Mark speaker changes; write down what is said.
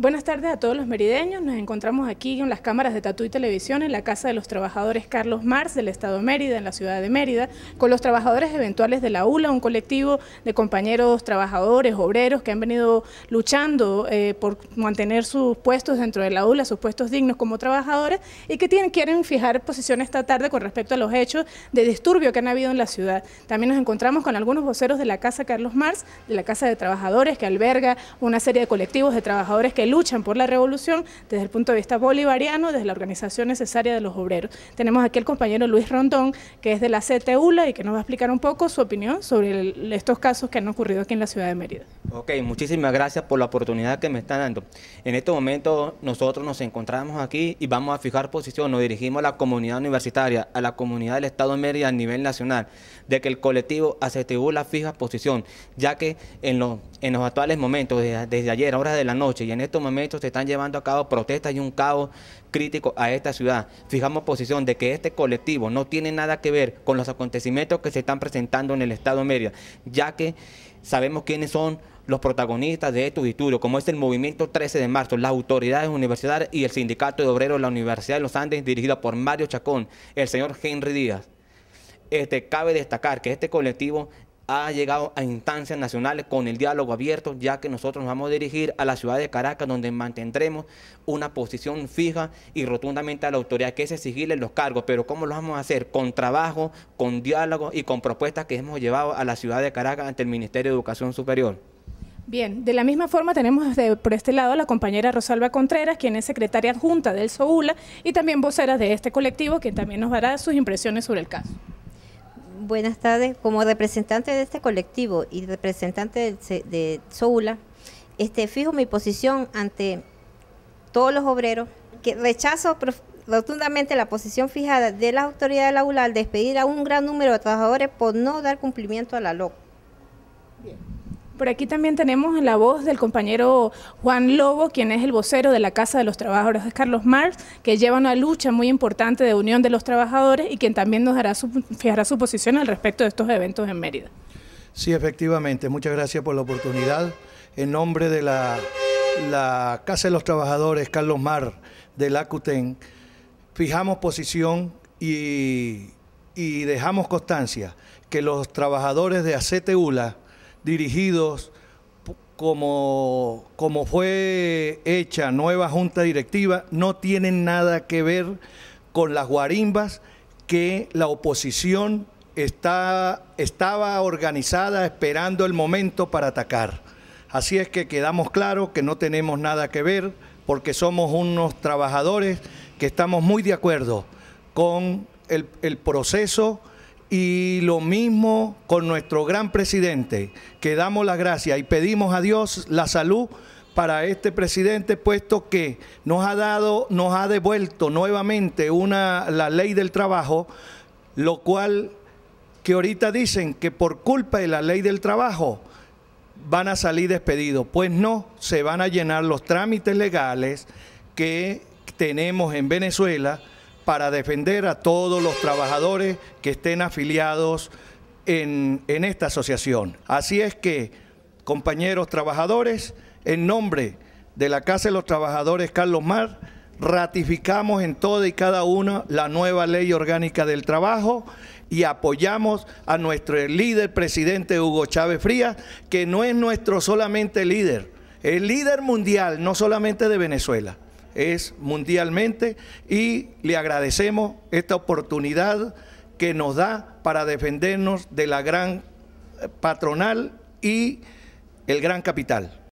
Speaker 1: Buenas tardes a todos los merideños. Nos encontramos aquí en las cámaras de Tatu y Televisión en la Casa de los Trabajadores Carlos Mars del Estado de Mérida, en la ciudad de Mérida, con los trabajadores eventuales de la ULA, un colectivo de compañeros trabajadores, obreros que han venido luchando eh, por mantener sus puestos dentro de la ULA, sus puestos dignos como trabajadores y que quieren fijar posición esta tarde con respecto a los hechos de disturbio que han habido en la ciudad. También nos encontramos con algunos voceros de la Casa Carlos Mars, de la Casa de Trabajadores que alberga una serie de colectivos de trabajadores que luchan por la revolución desde el punto de vista bolivariano, desde la organización necesaria de los obreros. Tenemos aquí al compañero Luis Rondón, que es de la CTULA y que nos va a explicar un poco su opinión sobre estos casos que han ocurrido aquí en la ciudad de Mérida.
Speaker 2: Ok, muchísimas gracias por la oportunidad que me están dando. En este momento nosotros nos encontramos aquí y vamos a fijar posición, nos dirigimos a la comunidad universitaria, a la comunidad del Estado de Mérida a nivel nacional, de que el colectivo aseguró la fija posición, ya que en los, en los actuales momentos, desde, ayer a horas de la noche, y en estos momentos se están llevando a cabo protestas y un caos crítico a esta ciudad. Fijamos posición de que este colectivo no tiene nada que ver con los acontecimientos que se están presentando en el Estado de Mérida, ya que sabemos quiénes son los protagonistas de estos estudios, como es el Movimiento 13 de Marzo, las autoridades universitarias y el Sindicato de Obreros de la Universidad de los Andes, dirigido por Mario Chacón, el señor Henry Díaz. Este, cabe destacar que este colectivo ha llegado a instancias nacionales con el diálogo abierto, ya que nosotros nos vamos a dirigir a la ciudad de Caracas, donde mantendremos una posición fija y rotundamente a la autoridad, que es exigirle los cargos. Pero ¿cómo lo vamos a hacer? Con trabajo, con diálogo y con propuestas que hemos llevado a la ciudad de Caracas ante el Ministerio de Educación Superior.
Speaker 1: Bien, de la misma forma tenemos por este lado a la compañera Rosalba Contreras, quien es secretaria adjunta del SOULA y también vocera de este colectivo, que también nos dará sus impresiones sobre el caso buenas tardes. Como representante de este colectivo y representante de, de este, fijo mi posición ante todos los obreros, que rechazo rotundamente la posición fijada de las autoridades de la ULA al despedir a un gran número de trabajadores por no dar cumplimiento a la LOC. Bien. Por aquí también tenemos la voz del compañero Juan Lobo, quien es el vocero de la Casa de los Trabajadores de Carlos Mar, que lleva una lucha muy importante de unión de los trabajadores y quien también nos dará su, fijará su posición al respecto de estos eventos en Mérida.
Speaker 3: Sí, efectivamente. Muchas gracias por la oportunidad. En nombre de la, Casa de los Trabajadores Carlos Mar de la CUTEN, fijamos posición y, dejamos constancia que los trabajadores de ULA dirigidos como, como fue hecha nueva junta directiva, no tienen nada que ver con las guarimbas que la oposición está, estaba organizada esperando el momento para atacar. Así es que quedamos claros que no tenemos nada que ver porque somos unos trabajadores que estamos muy de acuerdo con el, el proceso y lo mismo con nuestro gran presidente, que damos las gracias y pedimos a Dios la salud para este presidente, puesto que nos ha dado, nos ha devuelto nuevamente la ley del trabajo, lo cual que ahorita dicen que por culpa de la ley del trabajo van a salir despedidos. Pues no, se van a llenar los trámites legales que tenemos en Venezuela para defender a todos los trabajadores que estén afiliados en, esta asociación. Así es que, compañeros trabajadores, en nombre de la Casa de los Trabajadores Carlos Mar, ratificamos en toda y cada una la nueva ley orgánica del trabajo y apoyamos a nuestro líder presidente Hugo Chávez Frías, que no es nuestro solamente líder, el líder mundial, no solamente de Venezuela es mundialmente y le agradecemos esta oportunidad que nos da para defendernos de la gran eh, patronal y el gran capital.